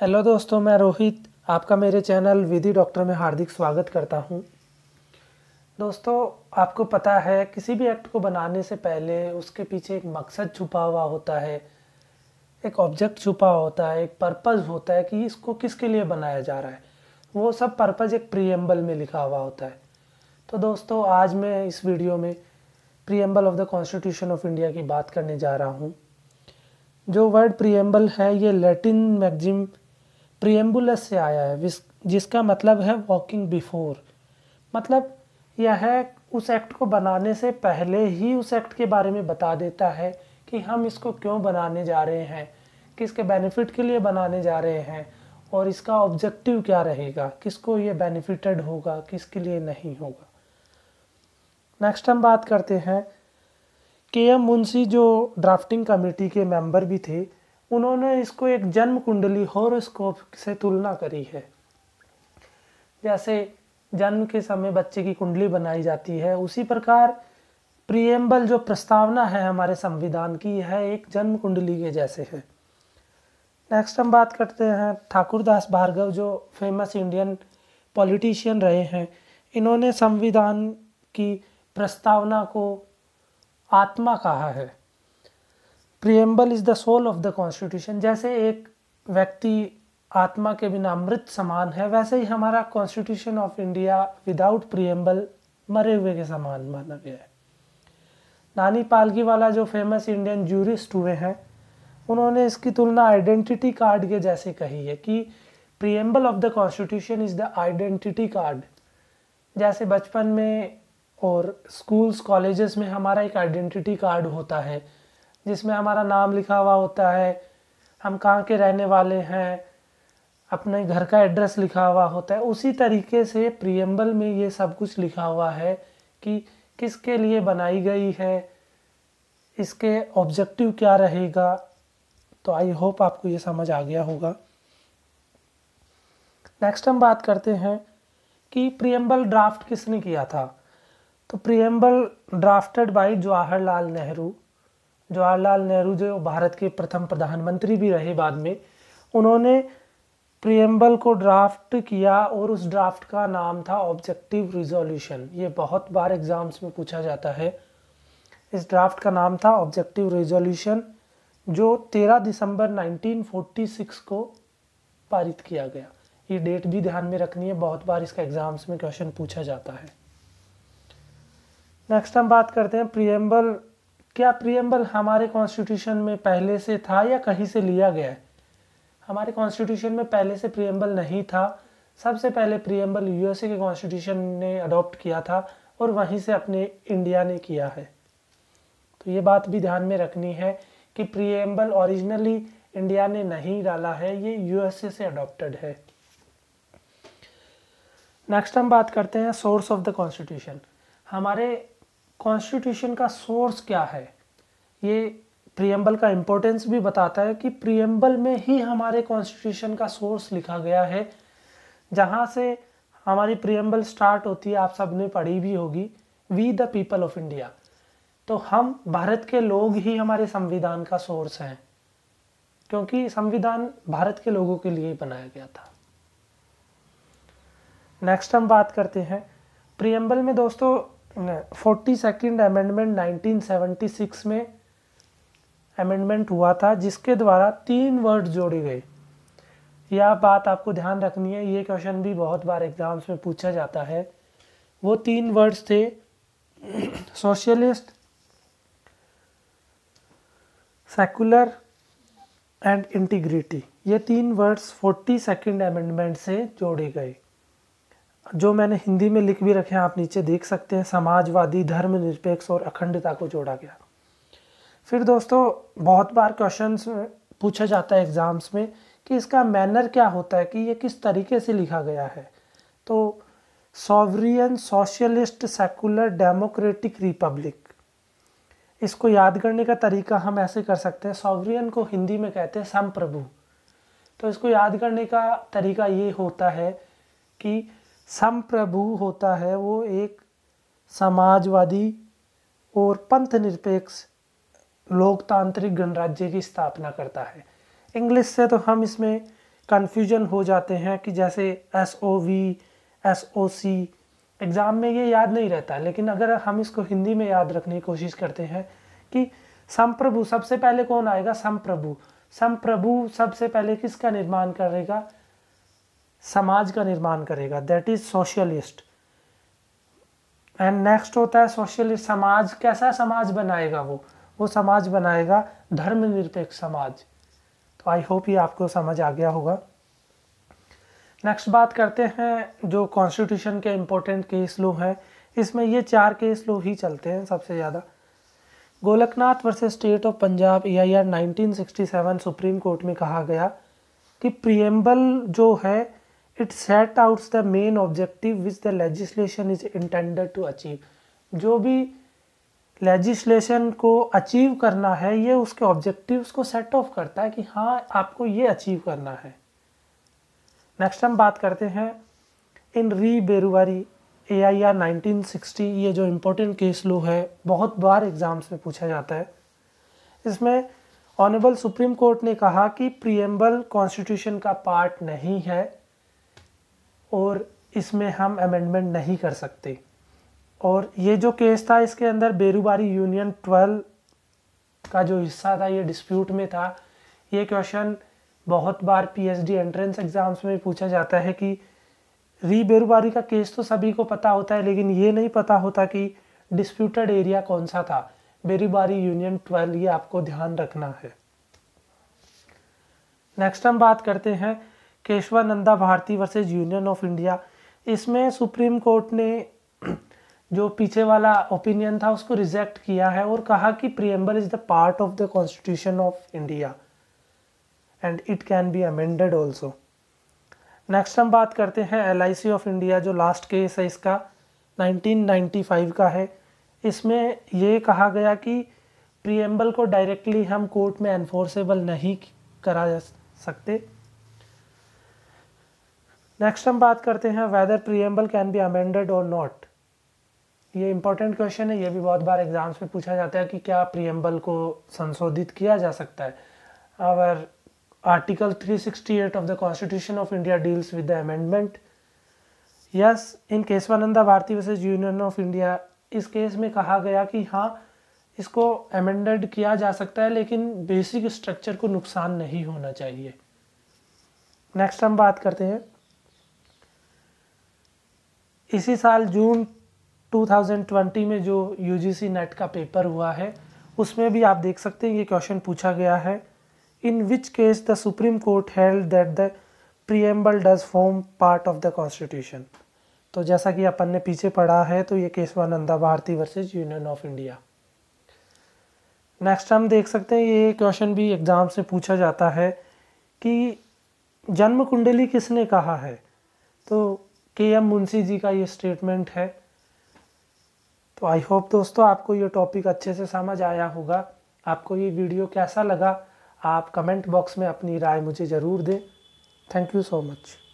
hello दोस्तों मैं रोहित आपका मेरे चैनल विधि डॉक्टर में हार्दिक स्वागत करता हूं दोस्तों आपको पता है किसी भी एक्ट को बनाने से पहले उसके पीछे एक मकसद छुपा हुआ होता है एक ऑब्जेक्ट छुपा होता है एक पर्पज़ होता है कि इसको किसके लिए बनाया जा रहा है वो सब पर्पज़ एक प्रियम्बल में लिखा हुआ होता है तो दोस्तों आज मैं इस वीडियो में preamble of the constitution of India की बात करने जा रहा हूँ जो वर्ड प्रियम्बल है ये लैटिन मैगजिम प्रियम्बुलस से आया है जिसका मतलब है वॉकिंग बिफोर मतलब यह है उस एक्ट को बनाने से पहले ही उस एक्ट के बारे में बता देता है कि हम इसको क्यों बनाने जा रहे हैं किसके बेनिफिट के लिए बनाने जा रहे हैं और इसका ऑब्जेक्टिव क्या रहेगा किसको ये बेनिफिटेड होगा किसके लिए नहीं होगा नेक्स्ट हम बात करते हैं के एम मुंशी जो ड्राफ्टिंग कमेटी के मेंबर भी थे उन्होंने इसको एक जन्म कुंडली हॉरोस्कोप से तुलना करी है जैसे जन्म के समय बच्चे की कुंडली बनाई जाती है उसी प्रकार प्रियम्बल जो प्रस्तावना है हमारे संविधान की यह एक जन्म कुंडली के जैसे है नेक्स्ट हम बात करते हैं ठाकुरदास भार्गव जो फेमस इंडियन पॉलिटिशियन रहे हैं इन्होंने संविधान की प्रस्तावना को आत्मा कहा है preamble is the soul of the constitution जैसे एक व्यक्ति आत्मा के बिना अमृत समान है वैसे ही हमारा constitution of India without preamble मरे हुए के समान माना गया है नानी पालगी वाला जो फेमस इंडियन जूरिस्ट हुए हैं उन्होंने इसकी तुलना आइडेंटिटी कार्ड के जैसे कही है कि preamble of the constitution is the identity card जैसे बचपन में और स्कूल्स कॉलेजेस में हमारा एक आइडेंटिटी कार्ड होता है जिसमें हमारा नाम लिखा हुआ होता है हम कहाँ के रहने वाले हैं अपने घर का एड्रेस लिखा हुआ होता है उसी तरीके से प्रियम्बल में ये सब कुछ लिखा हुआ है कि किसके लिए बनाई गई है इसके ऑब्जेक्टिव क्या रहेगा तो आई होप आपको ये समझ आ गया होगा नेक्स्ट हम बात करते हैं कि प्रियम्बल ड्राफ्ट किसने किया था तो preamble drafted by Jawaharlal Nehru Jawaharlal Nehru जो भारत के प्रथम प्रधानमंत्री भी रहे बाद में उन्होंने प्रियम्बल को ड्राफ्ट किया और उस ड्राफ्ट का नाम था ऑब्जेक्टिव रिजोल्यूशन ये बहुत बार एग्ज़ाम्स में पूछा जाता है इस ड्राफ्ट का नाम था ऑब्जेक्टिव रिजोल्यूशन जो 13 दिसंबर 1946 को पारित किया गया ये डेट भी ध्यान में रखनी है बहुत बार इसका एग्ज़ाम्स में क्वेश्चन पूछा जाता है नेक्स्ट हम बात करते हैं प्रियम्बल क्या प्रियम्बल हमारे कॉन्स्टिट्यूशन में पहले से था या कहीं से लिया गया है हमारे कॉन्स्टिट्यूशन में पहले से प्रियम्बल नहीं था सबसे पहले प्रियम्बल यूएसए के कॉन्स्टिट्यूशन ने अडॉप्ट किया था और वहीं से अपने इंडिया ने किया है तो ये बात भी ध्यान में रखनी है कि प्रियम्बल ओरिजिनली इंडिया ने नहीं डाला है ये यूएसए से अडॉप्टेड है नेक्स्ट हम बात करते हैं सोर्स ऑफ द कॉन्स्टिट्यूशन हमारे कॉन्स्टिट्यूशन का सोर्स क्या है ये प्रियम्बल का इम्पोर्टेंस भी बताता है कि प्रियम्बल में ही हमारे कॉन्स्टिट्यूशन का सोर्स लिखा गया है जहाँ से हमारी प्रियम्बल स्टार्ट होती है आप सब ने पढ़ी भी होगी we the people of India तो हम भारत के लोग ही हमारे संविधान का सोर्स हैं क्योंकि संविधान भारत के लोगों के लिए ही बनाया गया था नेक्स्ट हम बात करते हैं प्रियम्बल में दोस्तों फोर्टी सेकेंड अमेंडमेंट 1976 में अमेंडमेंट हुआ था जिसके द्वारा तीन वर्ड जोड़े गए यह बात आपको ध्यान रखनी है ये क्वेश्चन भी बहुत बार एग्जाम्स में पूछा जाता है वो तीन वर्ड्स थे सोशलिस्ट सेकुलर एंड इंटीग्रिटी ये तीन वर्ड्स फोर्टी सेकेंड अमेंडमेंट से जोड़े गए जो मैंने हिंदी में लिख भी रखे हैं आप नीचे देख सकते हैं समाजवादी धर्मनिरपेक्ष और अखंडता को जोड़ा गया फिर दोस्तों बहुत बार क्वेश्चन पूछा जाता है एग्ज़ाम्स में कि इसका मैनर क्या होता है कि ये किस तरीके से लिखा गया है तो sovereign socialist secular democratic republic इसको याद करने का तरीका हम ऐसे कर सकते हैं सॉवरियन को हिंदी में कहते हैं संप्रभु तो इसको याद करने का तरीका ये होता है कि संप्रभु होता है वो एक समाजवादी और पंथ निरपेक्ष लोकतांत्रिक गणराज्य की स्थापना करता है इंग्लिश से तो हम इसमें कन्फ्यूजन हो जाते हैं कि जैसे S O V S O C exam में ये याद नहीं रहता लेकिन अगर हम इसको हिंदी में याद रखने की कोशिश करते हैं कि संप्रभु सबसे पहले कौन आएगा संप्रभु संप्रभु सबसे पहले किसका निर्माण करेगा समाज का निर्माण करेगा that is socialist and next होता है सोशलिस्ट समाज कैसा समाज बनाएगा वो वो समाज बनाएगा धर्मनिरपेक्ष समाज तो आई होप ये आपको समझ आ गया होगा नेक्स्ट बात करते हैं जो कॉन्स्टिट्यूशन के इम्पोर्टेंट केस लो हैं इसमें ये चार केस लो ही चलते हैं सबसे ज़्यादा Golaknath versus state of Punjab A I R nineteen sixty seven Supreme Court में कहा गया कि प्रियम्बल जो है it sets outs the main objective which the legislation is intended to achieve जो भी लेजिस्लेशन को अचीव करना है ये उसके ऑब्जेक्टिव्स को सेट ऑफ करता है कि हाँ आपको ये अचीव करना है नेक्स्ट हम बात करते हैं in re Berubari A I R nineteen sixty ये जो इम्पोर्टेंट केस लो है बहुत बार एग्ज़ाम्स में पूछा जाता है इसमें ऑनरेबल सुप्रीम कोर्ट ने कहा कि प्रियम्बल कॉन्स्टिट्यूशन का पार्ट नहीं है और इसमें हम अमेंडमेंट नहीं कर सकते और ये जो केस था इसके अंदर बेरुबारी यूनियन ट्वेल्व का जो हिस्सा था ये डिस्प्यूट में था ये क्वेश्चन बहुत बार पीएचडी एंट्रेंस एग्ज़ाम्स में पूछा जाता है कि री बेरूबारी का केस तो सभी को पता होता है लेकिन ये नहीं पता होता कि डिस्प्यूटेड एरिया कौन सा था बेरुबारी यूनियन ट्वेल्व ये आपको ध्यान रखना है नेक्स्ट हम बात करते हैं Kesavananda Bharati versus union of India इसमें सुप्रीम कोर्ट ने जो पीछे वाला ओपिनियन था उसको रिजेक्ट किया है और कहा कि preamble is the part of the constitution of India and it can be amended also next हम बात करते हैं एल ऑफ इंडिया जो लास्ट केस है इसका 1995 का है इसमें ये कहा गया कि प्रियम्बल को डायरेक्टली हम कोर्ट में एनफोर्सेबल नहीं करा जा सकते नेक्स्ट हम बात करते हैं whether preamble can be amended और नॉट ये इंपॉर्टेंट क्वेश्चन है ये भी बहुत बार एग्जाम्स में पूछा जाता है कि क्या प्रियम्बल को संशोधित किया जा सकता है our article 368 of the constitution of India deals with the amendment yes in Kesavananda Bharati versus union of India इस केस में कहा गया कि हाँ इसको अमेंडेड किया जा सकता है लेकिन बेसिक स्ट्रक्चर को नुकसान नहीं होना चाहिए नेक्स्ट हम बात करते हैं इसी साल जून 2020 में जो यू नेट का पेपर हुआ है उसमें भी आप देख सकते हैं ये क्वेश्चन पूछा गया है in which case the supreme court held that the preamble does form part of the constitution तो जैसा कि अपन ने पीछे पढ़ा है तो ये केस हुआ Nanda Bharati versus union of India next हम देख सकते हैं ये क्वेश्चन भी एग्ज़ाम से पूछा जाता है कि जन्म कुंडली किसने कहा है तो के एम मुंशी जी का ये स्टेटमेंट है तो आई होप दोस्तों आपको ये टॉपिक अच्छे से समझ आया होगा आपको ये वीडियो कैसा लगा आप कमेंट बॉक्स में अपनी राय मुझे ज़रूर दें थैंक यू सो मच